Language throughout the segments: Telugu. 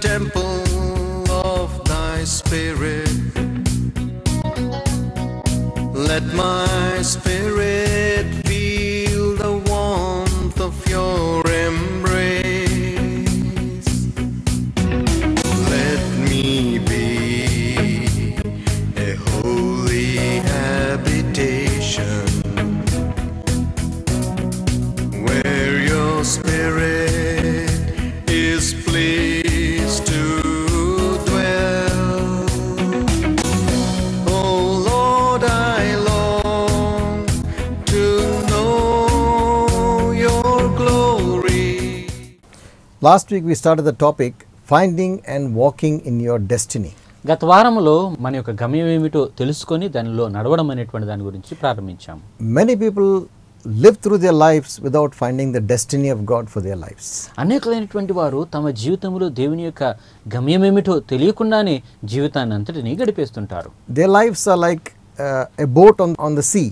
temple of thy spirit. Let my spirit last week we start the topic finding and walking in your destiny గత వారంలో మన యొక్క గమ్యం ఏమిటో తెలుసుకొని దానిలో నడవడం అనేటువంటి దాని గురించి ప్రారంభించాము many people live through their lives without finding the destiny of God for their lives అనేకలైనటువంటి వారు తమ జీవితంలో దేవుని యొక్క గమ్యం ఏమిటో తెలియకుండానే జీవితాన్ని అంతటిని గడిపేస్తుంటారు they lives are like a boat on on the sea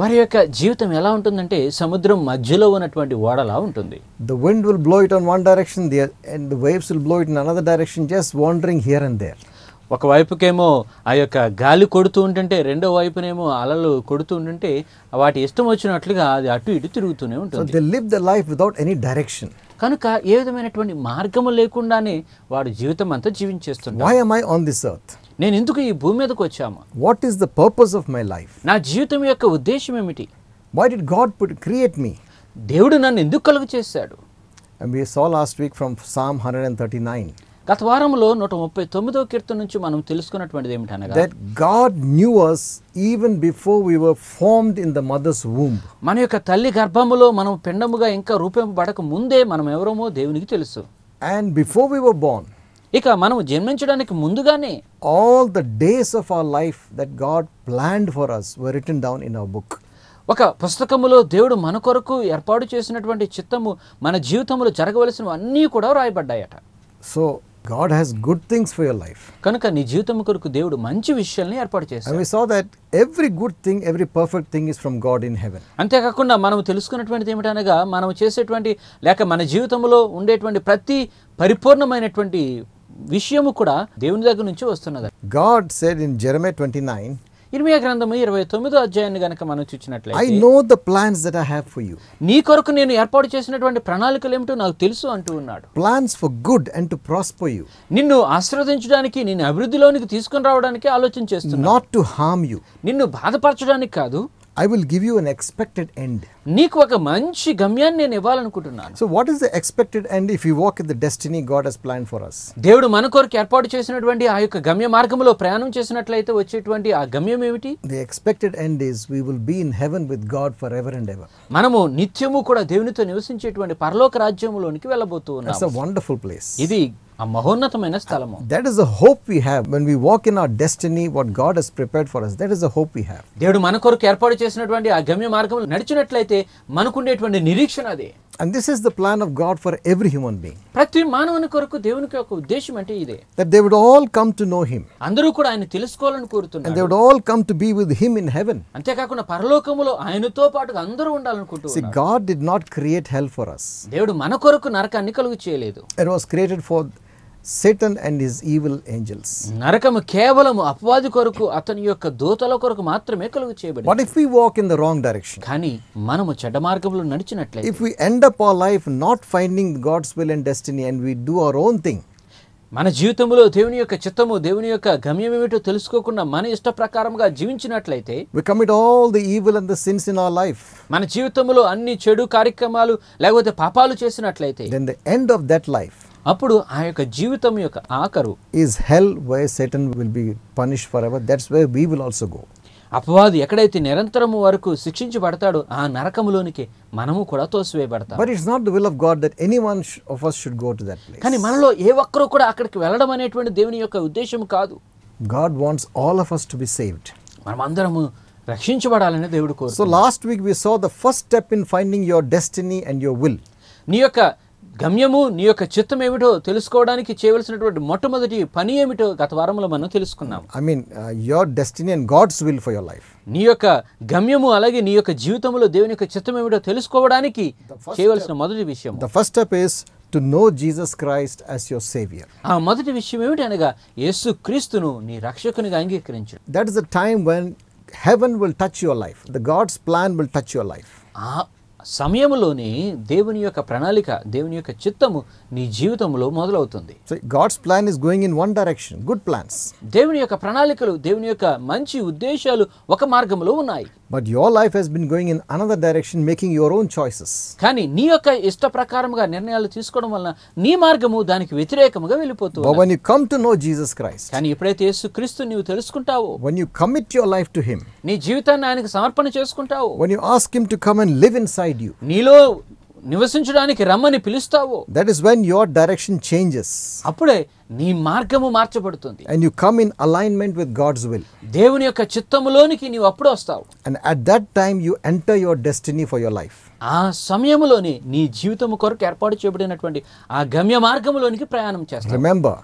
వారి యొక్క జీవితం ఎలా ఉంటుందంటే సముద్రం మధ్యలో ఉన్నటువంటి ఓడలా ఉంటుంది the wind will blow it on one direction and the waves will blow it in another direction just wandering here and there ఒకవైపుకేమో ఆ యొక్క గాలి కొడుతూ ఉంటుంటే రెండో వైపునేమో అలలు కొడుతూ ఉంటుంటే వాటి ఇష్టం వచ్చినట్లుగా అది అటు ఇటు తిరుగుతూనే ఉంటుంది they live the life without any direction కనుక ఏ విధమైనటువంటి మార్గము లేకుండానే వాడు జీవితం అంతా జీవించేస్తుంది why am I on this earth నేను ఎందుకు ఈ భూమి మీదకి వచ్చాము what is the purpose of my life నా జీవితం యొక్క ఉద్దేశం ఏమిటి why did God put create me దేవుడు నన్ను ఎందుకు కలుగు చేశాడు we saw last week from psalm hundred and thirty nine గత వారంలో నూట ముప్పై తొమ్మిదో కీర్తన నుంచి మనం తెలుసుకున్నటువంటిది ఏమిటనగా that God knew us even before we were formed in the mother's womb మన యొక్క తల్లి గర్భములో మనం పిండముగా ఇంకా రూపింపబడక ముందే మనం ఎవరమో దేవునికి తెలుసు and before we were born ఇక మనం జన్మించడానికి ముందుగానే all the days of our life that God planned for us were written down in our book ఒక పుస్తకములో దేవుడు మన కొరకు ఏర్పాటు చేసినటువంటి చిత్తము మన జీవితంలో జరగవలసిన అన్నీ కూడా రాయబడ్డాయట so God has good things for your life కనుక నీ జీవితం కొరకు దేవుడు మంచి విషయాల్ని ఏర్పాటు చేశాడు so that every good thing every perfect thing is from God in heaven అంతేకాకుండా మనం తెలుసుకున్నటువంటిది ఏమిటనగా మనం చేసేటువంటి లేక మన జీవితంలో ఉండేటువంటి ప్రతి పరిపూర్ణమైనటువంటి విషయము కూడా దేవుని దగ్గర నుంచి వస్తున్నది God said in Jeremiah twenty nine ఇర్మియా గ్రంథము ఇరవై తొమ్మిదో అధ్యాయాన్ని గనక మనం చూసినట్లయితే I know the plans that I have for you నీ కొరకు నేను ఏర్పాటు చేసినటువంటి ప్రణాళికలు ఏమిటో నాకు తెలుసు అంటూ ఉన్నాడు plans for good and to prosper you నిన్ను ఆశీర్వదించడానికి నిన్ను అభివృద్ధిలోనికి తీసుకొని రావడానికి ఆలోచన చేస్తున్నాను నాట్ టు హార్మ్ యు నిన్ను బాధపరచడానికి కాదు I will give you an expected end నీకు ఒక మంచి గమ్యాన్ని నేను ఇవ్వాలనుకుంటున్నాను so what is the expected and if you walk in the destiny God has plan for us దేవుడు మన కొరకు ఏర్పాటు చేసినటువంటి ఆ యొక్క గమ్య మార్గంలో ప్రయాణం చేసినట్లయితే వచ్చేటువంటి ఆ గమ్యం ఏమిటి the expected end is we will be in heaven with God forever and ever మనము నిత్యము కూడా దేవునితో నివసించేటువంటి పరలోక రాజ్యంలోనికి వెళ్ళబోతూ ఉన్నాం ఇట్స్ అ వండర్ఫుల్ ప్లేస్ ఇది ఆ మహోన్నతమైన స్థలము that is the hope we have when we walk in our destiny what God has prepared for us that is the hope we have దేవుడు మన కొరకు ఏర్పాటు చేసినటువంటి ఆ గమ్య మార్గంలో నడిచినట్లయితే మనకుండేటువంటి నిరీక్షణ అదే and this is the plan of God for every human being ప్రతి మానవుని కొరకు దేవునికి ఒక ఉద్దేశం అంటే ఇదే that they would all come to know him అందరూ కూడా ఆయన తెలుసుకోవాలని కోరుతున్నారు they would all come to be with him in heaven అంతే కాకుండా పరలోకములో ఆయనతో పాటు అందరూ ఉండాలనుకుంటున్నారు see God did not create hell for us దేవుడు మన కొరకు నరకాన్ని కలుగు చేయలేదు it was created for Satan and is evil angels నరకము కేవలం అపవాది కొరకు అతని యొక్క దూతల కొరకు మాత్రమే కలుగు చేయబడి what if we walk in the wrong direction కానీ మనము చెడ్డ మార్గంలో నడిచినట్లయితే if we end up our life not finding God's will and destiny and we do our own thing మన జీవితంలో దేవుని యొక్క చిత్తము దేవుని యొక్క గమ్యం ఏమిటో తెలుసుకోకుండా మన ఇష్ట ప్రకారంగా జీవించినట్లయితే we commit all the evil and the sins in our life మన జీవితంలో అన్ని చెడు కార్యక్రమాలు లేకపోతే పాపాలు చేసినట్లయితే then the end of that life అప్పుడు ఆ యొక్క జీవితం యొక్క ఆఖరు is hell why Satan will be punish forever that's why we will also go అపవాది ఎక్కడైతే నిరంతరము వరకు శిక్షించబడతాడో ఆ నరకములోనికి మనము కూడా తోసివేయబడతాం but it's not the will of God that any one of should go to that place కానీ మనలో ఏ ఒక్కరు కూడా అక్కడికి వెళ్ళడం అనేటువంటి దేవుని యొక్క ఉద్దేశం కాదు God wants all of us to be saved మనం అందరము రక్షించబడాలని దేవుడు కోరు so last week we so the first step in finding your destiny and your will నీ యొక్క గమ్యము నీ యొక్క చిత్తం ఏమిటో తెలుసుకోవడానికి చేయవలసినటువంటి మొట్టమొదటి పని ఏమిటో గత వారంలో మనం తెలుసుకున్నాం I mean your destiny and God's will for your life నీ యొక్క గమ్యము అలాగే నీ యొక్క జీవితంలో దేవుని యొక్క చిత్తం ఏమిటో తెలుసుకోవడానికి చేయవలసిన మొదటి విషయం the first step is to know Jesus Christ as your saviour ఆ మొదటి విషయం ఏమిటి అనగా యేసు క్రీస్తును నీ రక్షకునిగా అంగీకరించు that is the time when heaven will touch your life the God's plan will touch your life సమయంలోనే దేవుని యొక్క ప్రణాళిక దేవుని యొక్క చిత్తము నీ జీవితంలో మొదలవుతుంది God's plan is going in one direction good plans దేవుని యొక్క ప్రణాళికలు దేవుని యొక్క మంచి ఉద్దేశాలు ఒక మార్గంలో ఉన్నాయి But your life has been going in another direction, making your own choices. Kani niyoka ista prakaram ga nirnayalu chiskodam valna ni margamu daniki vithirekam ga velipothu. But when you come to know Jesus Christ. Kani ipudaithe Yesu Kristu nivu telusukuntavu. When you commit your life to him. Nee jeevithanni ayanaku samarpana chesukuntavu. When you ask him to come and live inside you. Neelo నివసించడానికి రమ్మని పిలుస్తావు that is when your direction changes అప్పుడే నీ మార్గము మార్చబడుతుంది and you come in alignment with God's will దేవుని యొక్క చిత్తములోనికి నీవు అప్పుడు వస్తావు and at that time you enter your destiny for your life ఆ సమయములోనే నీ జీవితము కొరకు ఏర్పాటు చేయబడినటువంటి ఆ గమ్య మార్గములోనికి ప్రయాణం చేస్తావు రిమెంబర్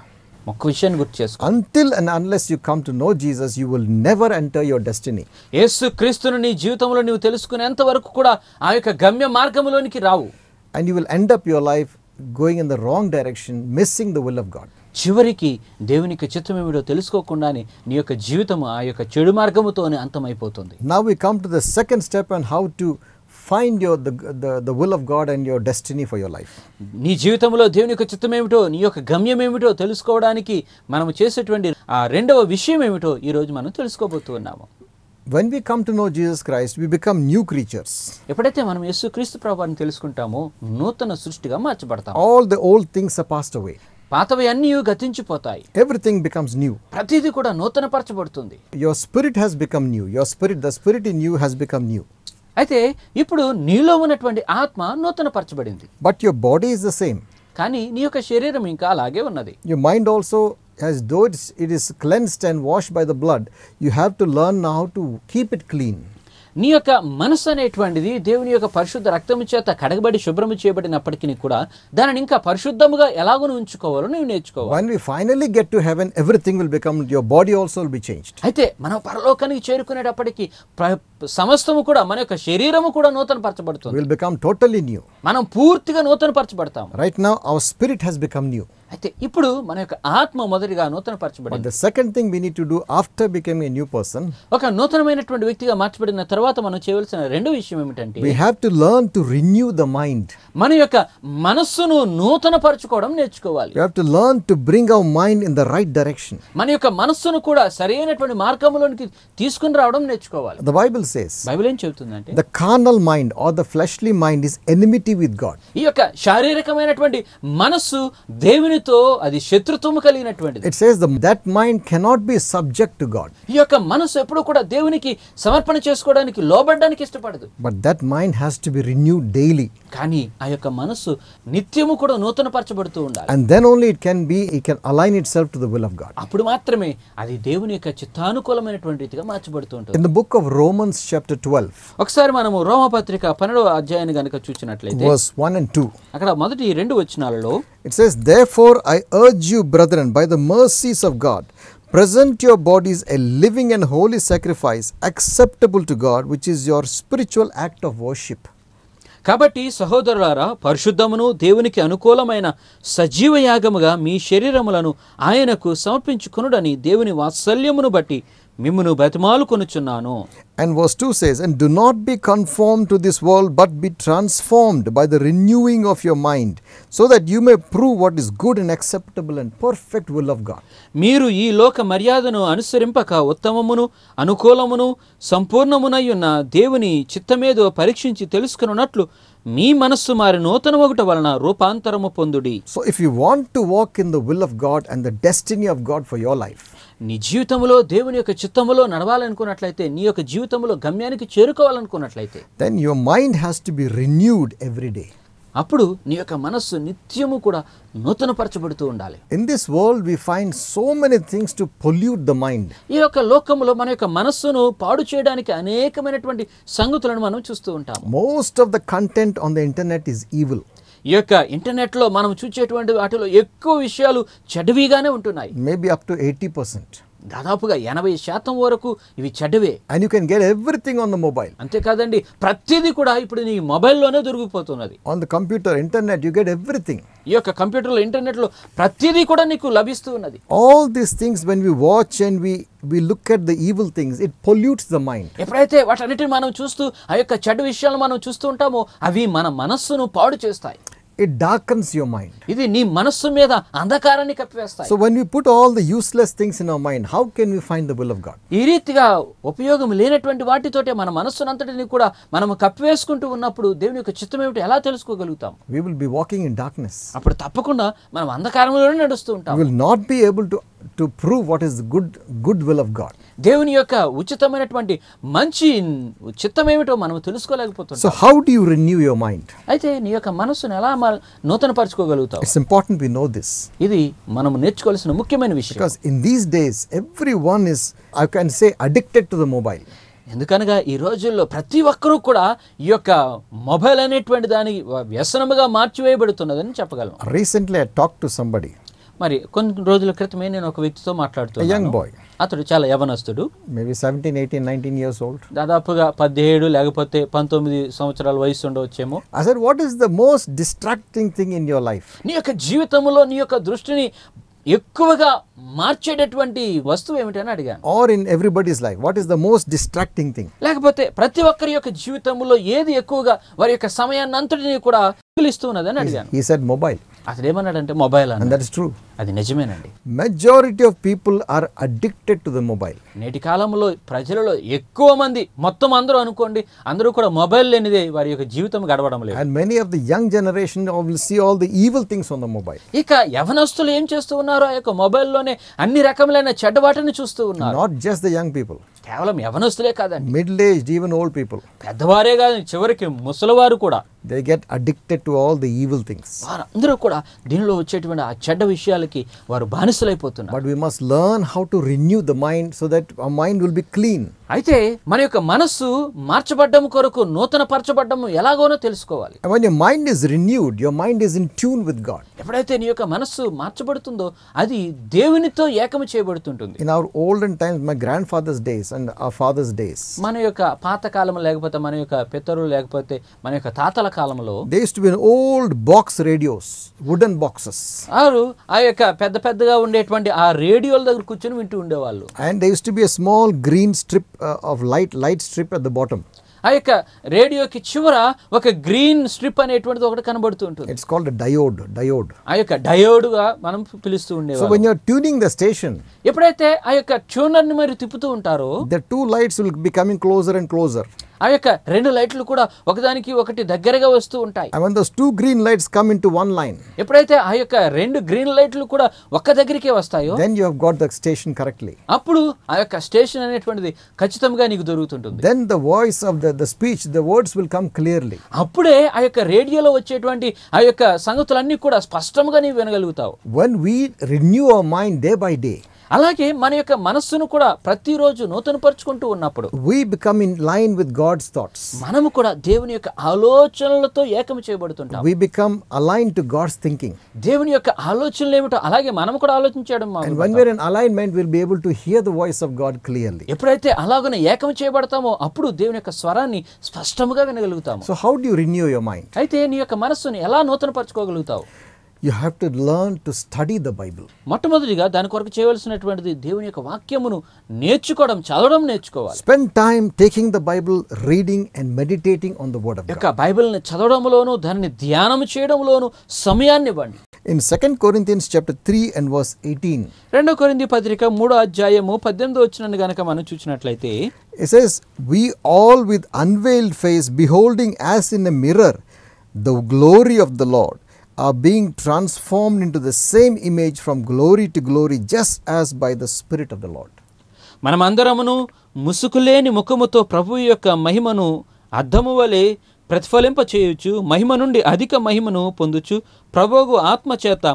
క్వశ్చన్ గుర్తు చేసుకో until and unless you come to know Jesus you will never enter your destiny Yesu క్రీస్తును నీ జీవితంలో నీవు తెలుసుకునేంత వరకు కూడా ఆ యొక్క గమ్య మార్గంలోనికి రావు and you will end up your life going in the wrong direction missing the will of God చివరికి దేవునికి చిత్తం ఏమిటో తెలుసుకోకుండానే నీ యొక్క జీవితం ఆ యొక్క చెడు మార్గముతోనే అంతమైపోతుంది now we come to the second step and how to find your the will of God and your destiny for your life నీ జీవితంలో దేవుని యొక్క చిత్తం ఏమిటో నీ యొక్క గమ్యం ఏమిటో తెలుసుకోవడానికి మనం చేసేటువంటి ఆ రెండవ విషయం ఏమిటో ఈరోజు మనం తెలుసుకోబోతున్నాము when we come to know Jesus Christ we become new creatures ఎప్పుడైతే మనం యేసు క్రీస్తు ప్రభావాన్ని తెలుసుకుంటామో నూతన సృష్టిగా మార్చబడతాం all the old things passed away పాతవి అన్ని గతించిపోతాయి ఎవ్రీథింగ్ బికమ్స్ న్యూ ప్రతిదీ కూడా పరచబడుతుంది your spirit has become new your spirit the spirit in you has become new అయితే ఇప్పుడు నీలో ఉన్నటువంటి ఆత్మ నూతనపరచబడింది but your body is the same కానీ నీ యొక్క శరీరం ఇంకా అలాగే ఉన్నది your mind also has though it's, it is cleansed and wash by the blood you have to learn how keep it clean నీ యొక్క మనసు అనేటువంటిది దేవుని యొక్క పరిశుద్ధ రక్తము చేత కడగబడి శుభ్రము చేయబడినప్పటికీ కూడా దానిని ఇంకా పరిశుద్ధముగా ఎలాగో ఉంచుకోవాలో నువ్వు నేర్చుకోవాలి when we finally get to heaven everything will become your body also will అయితే మనం పరలోకానికి చేరుకునేటప్పటికీ సమస్తము కూడా మన యొక్క శరీరము కూడా నూతన పరచబడుతుంది విల్ బికమ్ టోటల్లీ న్యూ మనం పూర్తిగా నూతన పరచబడతాం right now our spirit has become new అయితే ఇప్పుడు మన యొక్క ఆత్మ మొదటిగా నూతన పరచబడింది the second thing we need to do after become a new person ఒక నూతనమైనటువంటి వ్యక్తిగా మార్చబడిన తర్వాత మనం చేయవలసిన రెండు విషయం ఏమిటంటే we have to learn to renew the mind మన యొక్క మనస్సును నూతన పరచుకోవడం నేర్చుకోవాలి we have to learn to bring our mind in the right direction మన యొక్క మనస్సును కూడా సరైనటువంటి మార్గంలోనికి తీసుకుని రావడం నేర్చుకోవాలి ద బైబిల్ సేస్ బైబిల్ ఏం చెబుతుందంటే the carnal mind or the fleshly mind is enmity with God ఈ యొక్క శారీరకమైనటువంటి మనస్సు దేవునితో అది శత్రుత్వం కలిగినటువంటిది it says that mind cannot be subject to God ఈ యొక్క మనస్సు ఎప్పుడు కూడా దేవునికి సమర్పణ చేసుకోవడానికి లోబడడానికి ఇష్టపడదు but that mind has to be renew daily కానీ ఆ యొక్క మనస్సు నిత్యము కూడా నూతనపరచబడుతూ ఉండాలి and then only it can be it can align itself to the will of God అప్పుడు మాత్రమే అది దేవుని యొక్క చిత్తానుకూలమైనటువంటి రీతిగా మార్చబడుతూ ఉంటుంది in the book of Roman Romans chapter 12. ఒకసారి మనము రోమపత్రిక 12వ అధ్యాయాన్ని గనుక చూసినట్లయితే verse 1 and 2. అక్కడ మొదటి రెండు వచనాలలో it says therefore I urge you brethren by the mercies of God present your bodies a living and holy sacrifice acceptable to God which is your spiritual act of worship. కాబట్టి సహోదరులారా పరిశుద్ధమును దేవునికి అనుకూలమైన సజీవ యాగముగా మీ శరీరములను ఆయనకు సమర్పించుకునుడని దేవుని వాత్సల్యమును బట్టి మిమ్మును బ్రతిమాలుకొనుచున్నాను and verse 2 says and do not be conformed to this world but be transformed by the renewing of your mind so that you may prove what is good and acceptable and perfect will of God మీరు ఈ లోక మర్యాదను అనుసరింపక ఉత్తమమును అనుకూలమును సంపూర్ణమునయ్యున్న దేవుని చిత్తమేదో పరీక్షించి తెలుసుకున్నట్లు మీ మనస్సు మారి నూతన ఒకట వలన రూపాంతరము పొందుడి so if you want to walk in the will of God and the destiny of God for your life నీ జీవితంలో దేవుని యొక్క చిత్తంలో నడవాలనుకున్నట్లయితే నీ యొక్క జీవితంలో గమ్యానికి చేరుకోవాలనుకున్నట్లయితే then your mind has to be renewed every day అప్పుడు నీ యొక్క మనస్సు నిత్యము కూడా నూతనపరచబడుతూ ఉండాలి in this world we find so many things to pollute the mind ఈ యొక్క లోకంలో మన యొక్క మనస్సును పాడు చేయడానికి అనేకమైనటువంటి సంగతులను మనం చూస్తూ ఉంటాం most of the content on the internet is evil ఈ యొక్క ఇంటర్నెట్లో మనం చూసేటువంటి వాటిలో ఎక్కువ విషయాలు చెడవిగానే ఉంటున్నాయి maybe up to eighty percent దాదాపుగా ఎనభై శాతం వరకు ఇవి చెడ్డవే and you can get everything on the mobile అంతేకాదండి ప్రతిదీ కూడా ఇప్పుడు నీ మొబైల్లోనే దొరికిపోతున్నది on the computer internet you get everything ఈ యొక్క కంప్యూటర్లో ఇంటర్నెట్లో ప్రతిదీ కూడా నీకు లభిస్తూ ఉన్నది all these things when we watch and we we look at the evil things it pollutes the mind ఎప్పుడైతే వాటన్నిటిని మనం చూస్తూ ఆ యొక్క చెడు విషయాలు మనం చూస్తూ ఉంటామో అవి మన మనస్సును పాడు చేస్తాయి ఇట్ డార్కన్స్ యువర్ మైండ్ ఇది నీ మనస్సు మీద అంధకారాన్ని కప్పివేస్తాయి so when you put all the useless things in our mind how can you find the will of God ఈ రీతిగా ఉపయోగం లేనటువంటి వాటితోటే మన మనస్సునంతటిని కూడా మనం కప్పివేసుకుంటూ ఉన్నప్పుడు దేవుని యొక్క చిత్తం ఏమిటి ఎలా తెలుసుకోగలుగుతాం we will be walking in darkness అప్పుడు తప్పకుండా మనం అంధకారంలోనే నడుస్తూ ఉంటాం will not be able to to prove what is good good will of God దేవుని యొక్క ఉచితమైనటువంటి మంచి చిత్తం ఏమిటో మనం తెలుసుకోలేకపోతున్నాం so how do you renew your mind అయితే నీ యొక్క మనస్సును ఎలా నూతనపరచుకోగలుగుతావు it's important we know this ఇది మనం నేర్చుకోవాల్సిన ముఖ్యమైన విషయం because in these days everyone is I can say addicted to the mobile ఎందుకనగా ఈ రోజుల్లో ప్రతి ఒక్కరూ కూడా ఈ యొక్క మొబైల్ అనేటువంటి దాని వ్యసనముగా మార్చివేయబడుతున్నదని చెప్పగలం recently I talk to somebody మరి కొన్ని రోజుల క్రితమే నేను ఒక వ్యక్తితో మాట్లాడుతున్నాను యంగ్ బాయ్ అతడు చాలా యవనస్తుడు maybe seventeen eighteen nineteen years old దాదాపుగా పదిహేడు లేకపోతే పంతొమ్మిది సంవత్సరాల వయసు ఉండవచ్చేమో అసలు what is the most distracting thing in your life నీ యొక్క జీవితంలో నీ యొక్క దృష్టిని ఎక్కువగా మార్చేటటువంటి వస్తువు ఏమిటని అడిగాను or in everybody's life what is the most distracting thing లేకపోతే ప్రతి ఒక్కరి యొక్క జీవితంలో ఏది ఎక్కువగా వారి యొక్క సమయాన్ని అంతటిని కూడా ఇస్తున్నదని అడిగాను ఈ సెడ్ మొబైల్ అతడు ఏమన్నాడంటే mobile and that is true అది నిజమేనండి majority of people are addicted to the mobile నేటి కాలంలో ప్రజలలో ఎక్కువ మంది మొత్తం అందరూ అనుకోండి అందరూ కూడా మొబైల్ లేనిదే వారి యొక్క జీవితం గడవడం లేదు and many of the young generation see all the evil things on the mobile ఇక యవనస్తులు ఏం చేస్తూ ఉన్నారో ఆ యొక్క మొబైల్లోనే అన్ని రకములైన చెడ్డవాటిని చూస్తూ ఉన్నారు not just the young people కేవలం యవనస్తులే కాదండి middle age even old people పెద్దవారే కాదు చివరికి ముసలివారు కూడా they get addicted to all the evil things వారందరూ కూడా దీనిలో వచ్చేటువంటి ఆ చెడ్డ విషయాలకి వారు బానిసలైపోతున్నారు but we must learn how to renew the mind so that ఆ మైండ్ విల్ బి క్లీన్ అయితే మన యొక్క మనస్సు మార్చబడ్డం కొరకు నూతన పరచబడ్డం ఎలాగోనో తెలుసుకోవాలి when your mind is renewed your mind is in tune with God ఎప్పుడైతే నీ యొక్క మనస్సు మార్చబడుతుందో అది దేవునితో ఏకం చేయబడుతుంటుంది in old and times my grandfather's days and ఆ ఫాదర్స్ డేస్ మన యొక్క పాత కాలం లేకపోతే మన యొక్క పితరులు లేకపోతే మన యొక్క తాతల కాలంలో old box radios wooden boxes వారు ఆ యొక్క పెద్ద పెద్దగా ఉండేటువంటి ఆ రేడియోల దగ్గర కూర్చొని వింటూ ఉండేవాళ్ళు and they use to be a small green strip of light light strip at the bottom ఆ యొక్క రేడియోకి చివర ఒక గ్రీన్ స్ట్రిప్ అనేటువంటిది ఒకటి కనబడుతూ ఉంటుంది ఇట్స్ కాల్డ్ డయోడ్ డయోడ్ ఆ యొక్క డయోడ్ గా మనం పిలుస్తూ ఉండే so when you are tuning the station ఎప్పుడైతే ఆ యొక్క ట్యూనర్ ని మరి తిప్పుతూ ఉంటారో the two lights will be coming closer and closer ఆ యొక్క రెండు లైట్లు కూడా ఒకదానికి ఒకటి దగ్గరగా వస్తూ ఉంటాయి I want those green lights come into one line ఎప్పుడైతే ఆ యొక్క రెండు గ్రీన్ లైట్లు కూడా ఒక్క దగ్గరికే వస్తాయో then you have got the station correctly అప్పుడు ఆ యొక్క స్టేషన్ అనేటువంటిది ఖచ్చితంగా నీకు దొరుకుతుంటుంది then the voice of the the speech the words will come clearly అప్పుడే ఆ యొక్క రేడియోలో వచ్చేటువంటి ఆ యొక్క సంగతులన్నీ కూడా స్పష్టంగా నీవు వినగలుగుతావు when we renew our mind day by day అలాగే మన యొక్క మనస్సును కూడా ప్రతిరోజు నూతనపరుచుకుంటూ ఉన్నప్పుడు we become in line with God's thoughts మనము కూడా దేవుని యొక్క ఆలోచనలతో ఏకము చేయబడుతుంటాం we become align to God's thinking దేవుని యొక్క ఆలోచనలు ఏమిటో అలాగే మనం కూడా ఆలోచించడం when we're in alignment will be able to hear the voice of God clearly ఎప్పుడైతే అలాగనే ఏకము చేయబడతామో అప్పుడు దేవుని యొక్క స్వరాన్ని స్పష్టంగా వినగలుగుతాము so how do you renew your mind అయితే నీ యొక్క మనస్సును ఎలా నూతనపరచుకోగలుగుతావు you have to learn to study the Bible మొట్టమొదటిగా దాని కొరకు చేయవలసినటువంటిది దేవుని యొక్క వాక్యమును నేర్చుకోవడం చదవడం నేర్చుకోవాలి spend time taking the Bible reading and meditating on the word of యొక్క బైబిల్ని చదవడంలోను దాన్ని ధ్యానం చేయడంలోను సమయాన్ని ఇవ్వండి in second Corinthians chapter three and verse eighteen రెండో కొరింది పత్రిక మూడో అధ్యాయము పద్దెనిమిది వచ్చినట్టు గనక మనం చూసినట్లయితే it says we all with unveiled face beholding as in a mirror the glory of the Lord being being transformed into the same image from glory to glory just as by the Spirit of the Lord. మనమందరమును ముసుకులేని ముఖముతో ప్రభు యొక్క మహిమను అర్థము వలె ప్రతిఫలింప చేయొచ్చు మహిమ నుండి అధిక మహిమను పొందుచు ప్రభువు ఆత్మ చేత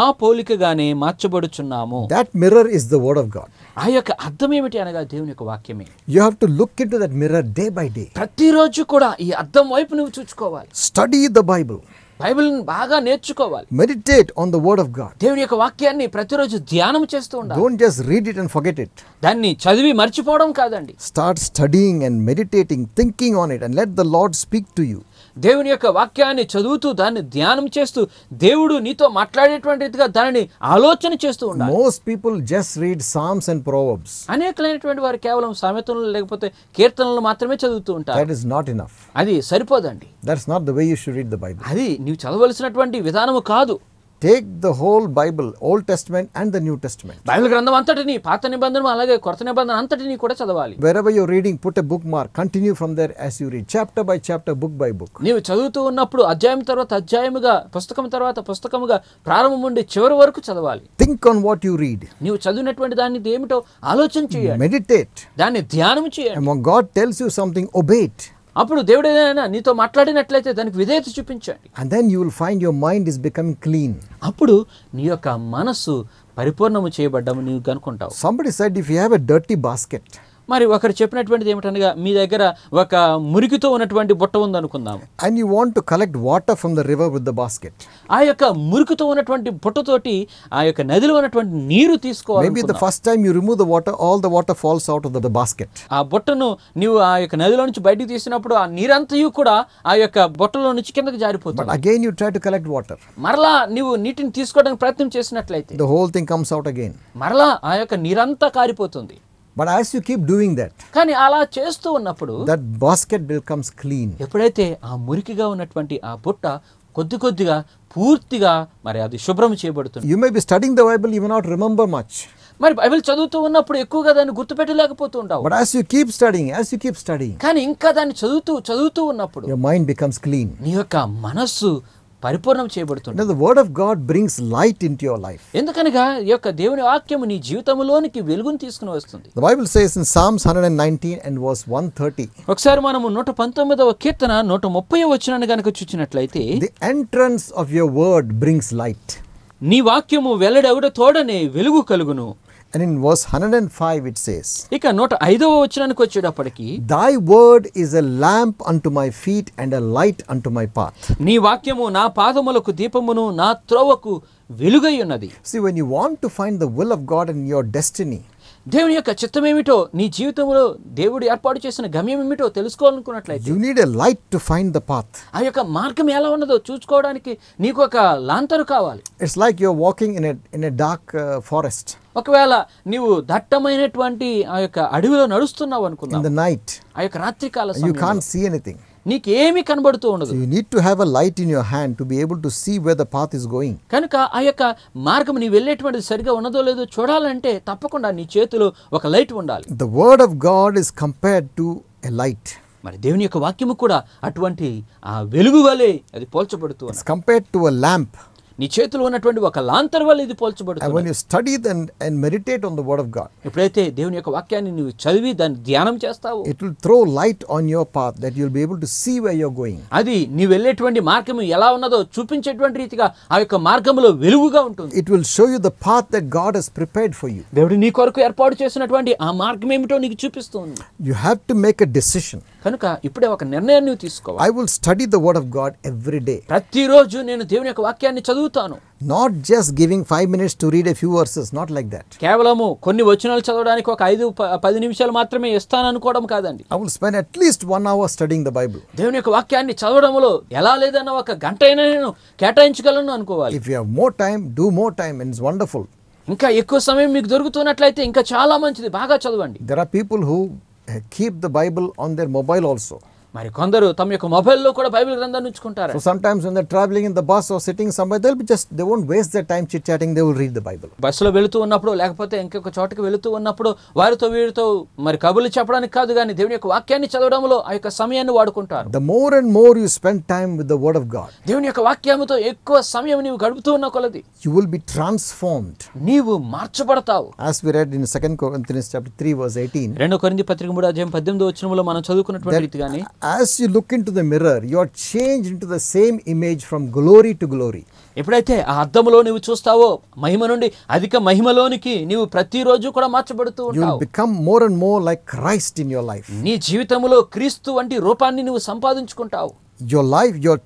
ఆ పోలికగానే మార్చబడుచున్నాము that mirror is the word of God ఆ యొక్క అర్థం ఏమిటి అనగా దేవుని యొక్క వాక్యమే you have to look into that mirror day by day ప్రతిరోజు కూడా ఈ అర్థం వైపు నువ్వు చూసుకోవాలి స్టడీ ద బైబుల్ బైబిల్ బాగా నేర్చుకోవాలి meditate on the word of God దేవుని యొక్క వాక్యాన్ని ప్రతిరోజు ధ్యానం చేస్తూ ఉండాలి don't just read it and forget it దాన్ని చదివి మర్చిపోవడం కాదండి start studying and meditating thinking on it and let the Lord speak to you దేవుని యొక్క వాక్యాన్ని చదువుతూ దాన్ని ధ్యానం చేస్తూ దేవుడు నీతో మాట్లాడేటువంటి దానిని ఆలోచన చేస్తూ ఉండాలి most people just read Psalms and Proverbs అనేకలైనటువంటి వారు కేవలం సామెతలు లేకపోతే కీర్తనలు మాత్రమే చదువుతూ ఉంటారు దట్ ఇస్ నాట్ ఇనఫ్ అది సరిపోదండి that's not the way you should read the Bible అది నీవు చదవలసినటువంటి విధానము కాదు take the whole Bible, Old Testament and the New Testament. Wherever you're reading, put a bookmark, continue from there as you read, chapter by chapter, book by book. Think on what you read. Meditate. And when God tells you something, obey it. అప్పుడు దేవుడు ఏదైనా నీతో మాట్లాడినట్లయితే దానికి విధేయత చూపించండి and then you will find your mind is becoming clean అప్పుడు నీ యొక్క మనసు పరిపూర్ణము చేయబడ్డము నీవు కనుకుంటావు somebody said if you have a dirty basket మరి ఒకరు చెప్పినటువంటిది ఏమిటనగా మీ దగ్గర ఒక మురికితో ఉన్నటువంటి బుట్ట ఉందనుకుందాం and you want to collect water from the river with the basket ఆ యొక్క మురికితో ఉన్నటువంటి బుట్టతోటి ఆ యొక్క నదిలో ఉన్నటువంటి నీరు తీసుకోవాలి maybe the first time you remove the water all the water falls out of the basket ఆ బుట్టను నీవు ఆ యొక్క నదిలో నుంచి బయటికి తీసినప్పుడు ఆ నీరంతయు కూడా ఆ యొక్క బుట్టలో నుంచి కిందకి జారిపోతుంది again you try to collect water మరలా నీవు నీటిని తీసుకోవడానికి ప్రయత్నం చేసినట్లయితే the whole thing comes out again మరలా ఆ యొక్క నీరంతా కారిపోతుంది but as you keep doing that కానీ అలా చేస్తూ ఉన్నప్పుడు దట్ బాస్కెట్ బికమ్స్ క్లీన్ ఎప్పుడైతే ఆ మురికిగా ఉన్నటువంటి ఆ బుట్ట కొద్ది కొద్దిగా పూర్తిగా మరి అది శుభ్రం చేయబడుతుంది you may be studying the Bible you not remember much మరి బైబిల్ చదువుతూ ఉన్నప్పుడు ఎక్కువగా దాన్ని గుర్తుపెట్టలేకపోతూ ఉంటావు but as you keep studying as you keep studying కానీ ఇంకా దాన్ని చదువుతూ చదువుతూ ఉన్నప్పుడు యువర్ మైండ్ బికమ్స్ క్లీన్ నీ యొక్క మనస్సు పరిపూర్ణం చేయబడుతుంది the word of God brings light in your life ఎందుకనగా ఈ యొక్క దేవుని వాక్యము నీ జీవితంలోనికి వెలుగును తీసుకుని వస్తుంది the Bible says in Psalms hundred and nineteen verse thirty ఒకసారి మనము నూట పంతొమ్మిదవ కీర్తన నూట ముప్పై వచనాన్ని కనుక చూచినట్లయితే the entrance of your word brings light నీ వాక్యము వెల్లడవుట తోడనే వెలుగు కలుగును And in verse 105 it says, Ika note aidho vachanani kochedappadiki Thy word is a lamp unto my feet and a light unto my path. Nee vakyamu na paadamulaku deepamunu na trovaku velugayunnadi. See when you want to find the will of God in your destiny. Devuni yokka chittam emito nee jeevithamulo devudu erpaadu chesina gamyam emito telusukovalanukunnatlayite. You need a light to find the path. Aa yokka margam ela unnado chusukovadaniki neeku oka lantaru kavali. It's like you're walking in a in a dark uh, forest. ఒకవేళ నీవు దట్టమైనటువంటి ఆ యొక్క అడవిలో నడుస్తున్నావు అనుకున్నా నైట్ ఆ యొక్క రాత్రికాల యూ కాన్ సీ ఎనీథింగ్ నీకు ఏమీ కనబడుతూ ఉండదు you need to have a light in your hand to be able to see where the path is going కనుక ఆ యొక్క మార్గం నీ వెళ్ళేటువంటిది సరిగా ఉన్నదో లేదో చూడాలంటే తప్పకుండా నీ చేతిలో ఒక లైట్ ఉండాలి the word of God is compared to a light మరి దేవుని యొక్క వాక్యము కూడా అటువంటి ఆ వెలుగు వలె అది పోల్చబడుతూ కంపేర్డ్ టు అ ల్యాంప్ నీ చేతులు ఉన్నటువంటి ఒక లాంతర్ వల్ల ఇది పోల్చబడుతుంది study then and meditate on the word of God ఎప్పుడైతే దేవుని యొక్క వాక్యాన్ని నువ్వు చదివి దాన్ని ధ్యానం చేస్తావు it will throw light on your path that you'll be able see way you're going అది నీవు వెళ్ళేటువంటి మార్గం ఎలా ఉన్నదో చూపించేటువంటి రీతిగా ఆ యొక్క మార్గంలో వెలుగుగా ఉంటుంది it will show you the path that God has prepared for you దేవుడు నీ కొరకు ఏర్పాటు చేసినటువంటి ఆ మార్గం ఏమిటో నీకు చూపిస్తుంది you have to make a decision కనుక ఇప్పుడే ఒక నిర్ణయాన్ని తీసుకోవాలి I will study the word of God every day ప్రతిరోజు నేను దేవుని యొక్క వాక్యాన్ని చదువు చదువుతాను not just giving five minutes to read a few verses not like that కేవలము కొన్ని వచనాలు చదవడానికి ఒక ఐదు పది నిమిషాలు మాత్రమే ఇస్తాను అనుకోవడం కాదండి I will spend at least one hour studying the Bible దేవుని యొక్క వాక్యాన్ని చదవడంలో ఎలా లేదన్న ఒక గంట అయినా నేను కేటాయించగలను అనుకోవాలి if you have more time do more time it's wonderful ఇంకా ఎక్కువ సమయం మీకు దొరుకుతున్నట్లయితే ఇంకా చాలా మంచిది బాగా చదవండి there are people who keep the Bible on their mobile also మరి కొందరు తమ యొక్క మొబైల్లో కూడా బైబిల్ గ్రంథాన్ని ఉంచుకుంటారు so some times when the travelling in the bus or sitting somewhere they will just they won't waste the time chit chatting they will read the Bible బస్సులో వెళ్తూ ఉన్నప్పుడు లేకపోతే ఇంకొక చోటకి వెళ్తూ ఉన్నప్పుడు వారితో వీరితో మరి కబుర్లు చెప్పడానికి కాదు కానీ దేవుని యొక్క వాక్యాన్ని చదవడంలో ఆ యొక్క సమయాన్ని వాడుకుంటారు the more and more you spend time with the word of God దేవుని యొక్క వాక్యముతో ఎక్కువ సమయం నీవు గడుపుతూ ఉన్న కొలది యు విల్ బి ట్రాన్స్ఫార్మ్డ్ నీవు మార్చబడతావు as we read in second Corinthians chapter 3 verse 18 రెండో కొరింథీ పత్రిక 3వ అధ్యాయం 18వ వచనములో మనం చదువుకున్నటువంటి రీతిగానే as you look into the mirror you are change into the same image from glory to glory ఎప్పుడైతే ఆ అద్దంలో నువ్వు చూస్తావో మహిమ నుండి అధిక మహిమలోనికి నీవు ప్రతిరోజు కూడా మార్చబడుతూ ఉంటావు become more and more like Christ in your life నీ జీవితంలో క్రీస్తు వంటి రూపాన్ని నువ్వు సంపాదించుకుంటావు your life your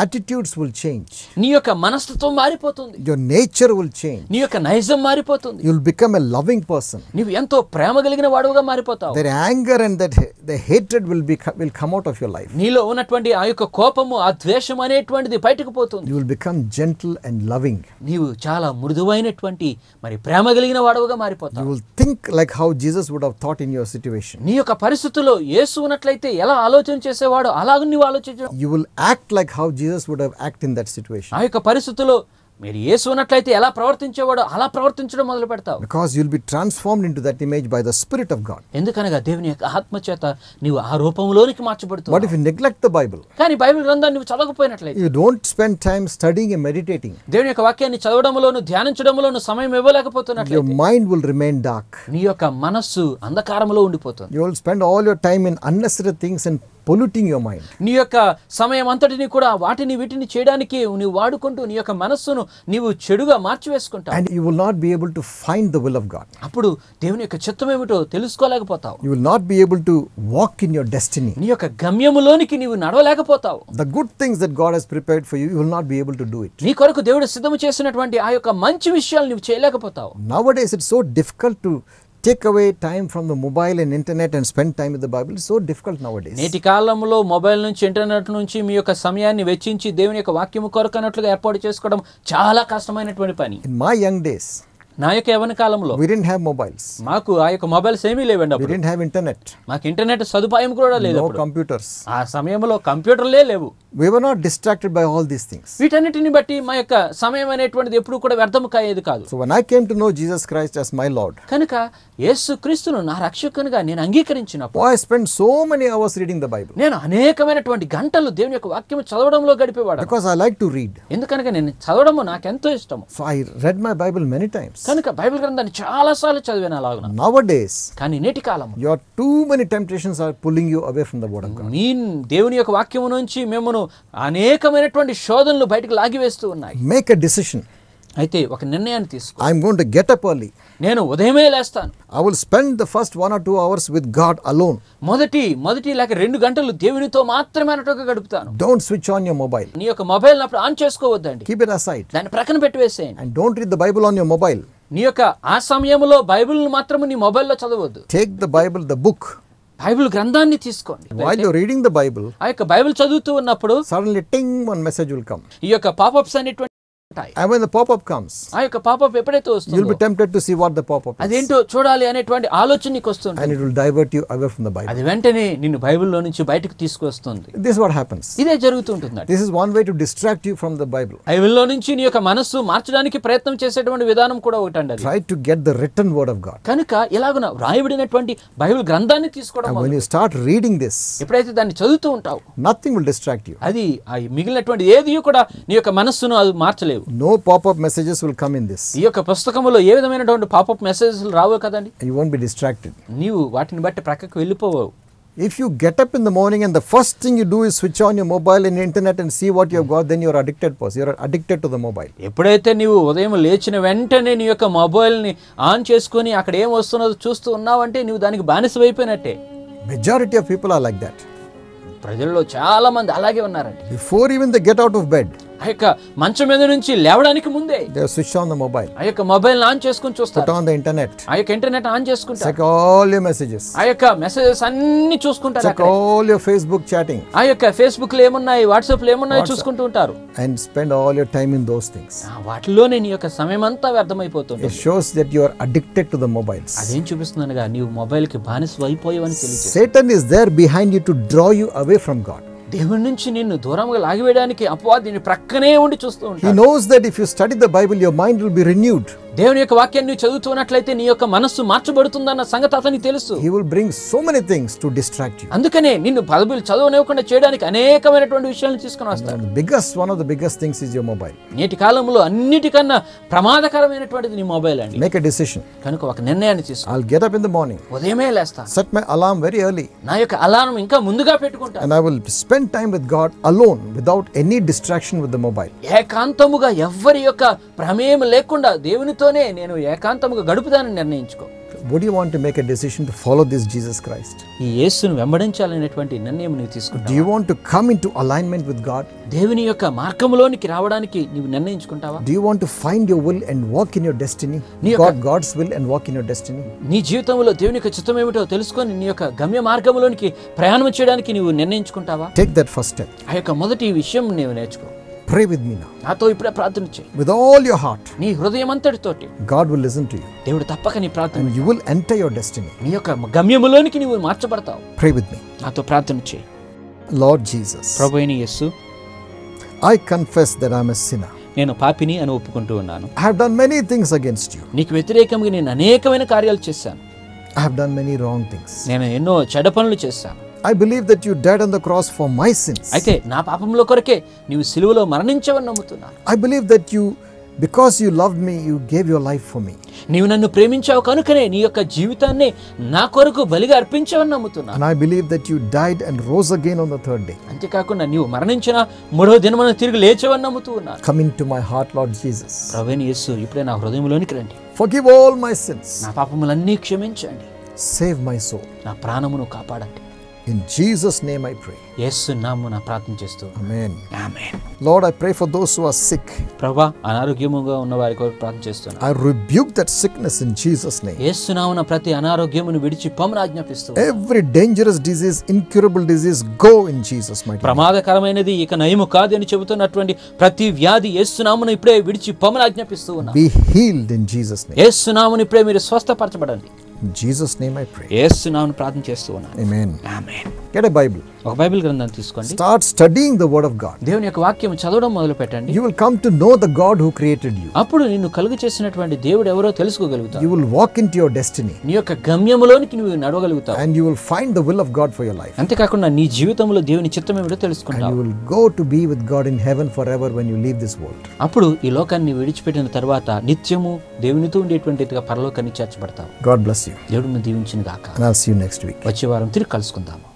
attitudes will change నీ యొక్క మనస్తత్వం మారిపోతుంది యువర్ నేచర్ విల్ చేంజ్ నీ యొక్క నైజం మారిపోతుంది you become a loving person నీవు ఎంతో ప్రేమ కలిగిన వాడుగా మారిపోతావు their anger and that the hated will be will come out of your life నీలో ఉన్నటువంటి ఆ యొక్క కోపము ఆ ద్వేషం అనేటువంటిది బయటకు పోతుంది you become gentle and loving నీవు చాలా మృదువైనటువంటి మరి ప్రేమ కలిగిన వాడుగా మారిపోతావు you think like how Jesus would have thought in your situation నీ యొక్క పరిస్థితిలో యేసు ఉన్నట్లయితే ఎలా ఆలోచన చేసేవాడో అలాగ నువ్వు ఆలోచించడం you will act like how Jesus would have acted in that situation. ఆ యొక్క పరిస్థితిలో మీరు యేసు ఉన్నట్లయితే ఎలా ప్రవర్తించేవాడో అలా ప్రవర్తించడం మొదలు పెడతావు because you'll be transformed into that image by the spirit of God ఎందుకనగా దేవుని యొక్క ఆత్మ చేత నీవు ఆ రూపంలోనికి మార్చబడుతావు but if you neglect the Bible కానీ బైబిల్ గ్రంథాన్ని నువ్వు చదవకపోయినట్లయితే you don't spend time studying and meditating దేవుని యొక్క వాక్యాన్ని చదవడంలోను ధ్యానించడంలోను సమయం ఇవ్వలేకపోతున్నట్లయితే your mind will remain dark నీ యొక్క మనస్సు అంధకారంలో ఉండిపోతుంది you will spend all your time in unnecessary things and polluting your mind నీ యొక్క సమయం అంతటిని కూడా వాటిని వీటిని చేయడానికి నువ్వు వాడుకుంటూ నీ యొక్క మనస్సును నీవు చెడుగా మార్చివేసుకుంటావు and you will not be able to find the will of God అప్పుడు దేవుని యొక్క చిత్తం ఏమిటో తెలుసుకోలేకపోతావు you will not be able to walk in your destiny నీ యొక్క గమ్యములోనికి నీవు నడవలేకపోతావు the good things that God has prepared for you you will not be able to do it నీ కొరకు దేవుడు సిద్ధం చేసినటువంటి ఆ యొక్క మంచి విషయాలు నువ్వు చేయలేకపోతావు now it so difficult to take away time from the mobile and internet and spend time the Bible so difficult nowadays నేటి కాలంలో మొబైల్ నుంచి ఇంటర్నెట్ నుంచి మీ యొక్క సమయాన్ని వెచ్చించి దేవుని యొక్క వాక్యం కొరకు అన్నట్లుగా ఏర్పాటు చేసుకోవడం చాలా కష్టమైనటువంటి పని ఇన్ మై యంగ్ డేస్ నా యొక్క యవన కాలంలో వి డెంట్ హ్యావ్ మొబైల్స్ మాకు ఆ యొక్క మొబైల్స్ ఏమీ లేవండి వి డెంట్ హ్యావ్ ఇంటర్నెట్ మాకు ఇంటర్నెట్ సదుపాయం కూడా లేదు కంప్యూటర్స్ ఆ సమయంలో కంప్యూటర్లే లేవు we were not distracted by all these things వీటన్నిటిని బట్టి మా యొక్క సమయం అనేటువంటిది ఎప్పుడూ కూడా వ్యర్థం కాయేది కాదు so when I came to know Jesus Christ as my Lord కనుక యేసు క్రీస్తును నా రక్షకునిగా నేను అంగీకరించినప్పుడు I spend so many hours reading the Bible నేను అనేకమైనటువంటి గంటలు దేవుని యొక్క వాక్యం చదవడంలో గడిపేవాడు because I like to read ఎందుకనగా నేను చదవడం నాకు ఎంతో ఇష్టం so I read my Bible many times కనుక బైబిల్ గ్రంథాన్ని చాలా సార్లు చదివాను అలాగా నౌ డేస్ కానీ నేటి కాలం your too many temptations are pulling you away from the word of God మీ దేవుని యొక్క వాక్యము నుంచి మిమ్మను అనేకమైనటువంటి శోధనలు బయటకు లాగివేస్తూ ఉన్నాయి మేక్ ఎ డిసిషన్ అయితే ఒక నిర్ణయాన్ని తీసుకో I'm going to get up early నేను ఉదయమే లేస్తాను I will spend the first one or two hours with God alone మొదటి మొదటి లేక రెండు గంటలు దేవునితో మాత్రమే అన్నట్టుగా గడుపుతాను don't switch on your mobile నీ యొక్క మొబైల్ అప్పుడు ఆన్ చేసుకోవద్దండి కీప్ ఇట్ అసైడ్ దాన్ని ప్రక్కన పెట్టివేసేయండి and don't read the Bible on your mobile నీ యొక్క ఆ సమయంలో బైబిల్ మాత్రం నీ మొబైల్లో చదవద్దు take the Bible the book Bible గ్రంథాన్ని తీసుకోండి while you reading the Bible ఆ యొక్క బైబిల్ చదువుతూ ఉన్నప్పుడు సడన్లీ టింగ్ వన్ మెసేజ్ విల్ కమ్ ఈ యొక్క అప్స్ అనేటువంటి ఉంటాయి I mean the pop up comes ఆ యొక్క పాప అప్ ఎప్పుడైతే వస్తుందో you will be tempted to see what the pop up అదేంటో చూడాలి అనేటువంటి ఆలోచన నీకు వస్తుంది and it will divert you away from the Bible అది వెంటనే నిన్ను బైబిల్ లో నుంచి బయటికి తీసుకొస్తుంది దిస్ వాట్ హ్యాపెన్స్ ఇదే జరుగుతూ ఉంటుంది this is one way to distract you from the Bible Bible లో నుంచి నీ యొక్క మనసు మార్చడానికి ప్రయత్నం చేసేటువంటి విధానం కూడా ఒకటి అండి try to get the written word of God కనుక ఇలాగున రాయబడినటువంటి బైబిల్ గ్రంథాన్ని తీసుకోవడం when you start reading this ఎప్పుడైతే దాన్ని చదువుతూ ఉంటావు నథింగ్ విల్ డిస్ట్రాక్ట్ యు అది ఆ మిగిలినటువంటి ఏది కూడా నీ యొక్క మనస్సును అది మార్చలేదు no popup messages will come in this ఈ యొక్క పుస్తకంలో ఏ విధమైనటువంటి పాపప్ మెసేజెస్ రావు కదండి యూ వోంట్ బి డిస్ట్రాక్టెడ్ నీవు వాటిని బట్టి ప్రక్కకు వెళ్ళిపోవు if you get up in the morning and the first thing you do is switch on your mobile and internet and see what your got then your addicted purse your addicted to the mobile ఎప్పుడైతే నీవు ఉదయం లేచిన వెంటనే నీ యొక్క మొబైల్ని ఆన్ చేసుకొని అక్కడ ఏం వస్తున్నదో చూస్తూ ఉన్నావంటే నీవు దానికి అయిపోయినట్టే majority of people are like that ప్రజల్లో చాలా మంది అలాగే ఉన్నారండి before even the get out of bed ఆ యొక్క మంచం మీద నుంచి లేవడానికి ముందే they switch on the mobile ఆ యొక్క మొబైల్ ఆన్ చేసుకొని చూస్తారు పుట్ ఆన్ ద ఇంటర్నెట్ ఆ యొక్క ఇంటర్నెట్ ఆన్ చేసుకుంటారు చెక్ ఆల్ యువర్ మెసేజెస్ ఆ యొక్క మెసేజెస్ అన్ని చూసుకుంటారు check all your Facebook chatting ఆ యొక్క ఫేస్బుక్ లో ఏమున్నాయి వాట్సాప్ లో ఏమున్నాయి చూసుకుంటూ ఉంటారు and spend all your time in those things వాటిలో నేను యొక్క సమయం అంతా వ్యర్థమైపోతుంది it shows that you are addicted to the mobiles అదేం చూపిస్తుందనగా నీవు మొబైల్ కి బానిస అయిపోయావని తెలియజేస్తుంది Satan is there behind you to draw you away from God దేవుడి నుంచి నిన్ను దూరంగా లాగివేయడానికి అపవాదిని ప్రక్కనే ఉండి చూస్తూ ఉంటాడు he knows that if you study the Bible your mind will be renewed దేవుని యొక్క వాక్యాన్ని చదువుతున్నట్లయితే నీ యొక్క మనస్సు మార్చబడుతుందన్న సంగతి అతనికి తెలుసు he will bring so many things to distract you అందుకనే నిన్ను బైబిల్ చదవనివ్వకుండా చేయడానికి అనేకమైనటువంటి విషయాలను తీసుకొని వస్తాడు biggest one of the biggest things is your mobile నేటి కాలంలో అన్నిటికన్నా ప్రమాదకరమైనటువంటిది నీ మొబైల్ అండి మేక్ ఎ డిసిషన్ కనుక ఒక నిర్ణయాన్ని తీసుకో I'll get up in the morning ఉదయమే లేస్తా set my alarm very early నా యొక్క అలారం ఇంకా ముందుగా పెట్టుకుంటా and I will spend time with God alone without any distraction with the mobile ఏకాంతముగా ఎవ్వరి యొక్క ప్రమేయం లేకుండా దేవునితో దేవునితోనే నేను ఏకాంతముగా గడుపుదానని నిర్ణయించుకో would you want to make a decision to follow this Jesus Christ ఈ యేసును వెంబడించాలనేటువంటి నిర్ణయం నీవు తీసుకుంటావు do you want to come into alignment with God దేవుని యొక్క మార్గములోనికి రావడానికి నీవు నిర్ణయించుకుంటావా do you want to find your will and walk in your destiny God God's will and walk in your destiny నీ జీవితంలో దేవుని యొక్క చిత్తం ఏమిటో తెలుసుకొని నీ యొక్క గమ్య మార్గములోనికి ప్రయాణం చేయడానికి నీవు నిర్ణయించుకుంటావా టేక్ దట్ ఫస్ట్ స్టెప్ ఆ యొక్క మొదటి విషయం నీవు నేర్చుకో Pray with me now. నాతో ఇప్పుడే ప్రార్థన చేయి With all your heart, నీ హృదయం అంతటితోటి God will listen to you దేవుడు తప్పక నీ ప్రార్థన and you will enter your destiny. నీ యొక్క గమ్యములోనికి నీవు మార్చబడతావు Pray with me. నాతో ప్రార్థన చేయి Lord Jesus, ప్రభు అయిన Yesu I confess that I'm a sinner. నేను పాపిని అని ఒప్పుకుంటూ ఉన్నాను I have done many things against you. నీకు వ్యతిరేకంగా నేను అనేకమైన కార్యాలు చేశాను I have done many wrong things. నేను ఎన్నో చెడ పనులు చేశాను I believe that you died on the cross for my sins అయితే నా పాపంలో కొరకే నీవు సిలువలో మరణించవని నమ్ముతున్నాను I believe that you because you love me you gave your life for me నీవు నన్ను ప్రేమించావు కనుకనే నీ యొక్క జీవితాన్ని నా కొరకు బలిగా అర్పించావని నమ్ముతున్నాను and I believe that you died and rose again on the third day అంతే కాకుండా నీవు మరణించిన మూడో దినమున తిరిగి లేచావని నమ్ముతున్నా coming come in to my heart Lord Jesus ప్రభువైన యేసు ఇప్పుడే నా హృదయంలోనికి రండి ఫర్గివ్ ఆల్ మై సిన్స్ నా పాపములన్నీ క్షమించండి సేవ్ మై సోల్ నా ప్రాణమును కాపాడండి in Jesus name I pray యేసు నామున ప్రార్థన చేస్తూ amen amen Lord I pray for those who are sick ప్రభువా అనారోగ్యముగా ఉన్న వారి కొరకు ప్రార్థన చేస్తున్నాను I rebuke that sickness in Jesus name యేసు నామున ప్రతి అనారోగ్యమును విడిచి పొమ్మని ఆజ్ఞాపిస్తున్నాను every dangerous disease incurable disease go in Jesus my ప్రమాదకరమైనది ఇక నయము కాదు అని చెబుతున్నటువంటి ప్రతి వ్యాధి యేసు నామున ఇప్పుడే విడిచి పొమ్మని ఆజ్ఞాపిస్తూ be healed in Jesus name యేసు నామున ఇప్పుడే మీరు స్వస్థపరచబడండి In Jesus' name I pray. Yes, Amen. Amen. Get a Bible ఒక బైబిల్ గ్రంథం తీసుకోండి start studying the word of God దేవుని యొక్క వాక్యం చదవడం మొదలు పెట్టండి you will come to know the God who created you అప్పుడు నిన్ను కలుగు చేసినటువంటి దేవుడు ఎవరో తెలుసుకోగలుగుతావు you will walk in to your destiny నీ యొక్క గమ్యములోనికి నువ్వు నడవగలుగుతావు and you will find the will of God for your life అంతే కాకుండా నీ జీవితంలో దేవుని చిత్తం ఏమిటో తెలుసుకుంటావు you will go to be with God in heaven forever when you leave this world అప్పుడు ఈ లోకాన్ని విడిచిపెట్టిన తర్వాత నిత్యము దేవునితో ఉండేటువంటిదిగా పరలోకాన్ని చేర్చబడతావు గాడ్ బ్లెస్ యు దేవుడు దీవించిన గాక I see you next week వచ్చే వారం తిరిగి కలుసుకుందాము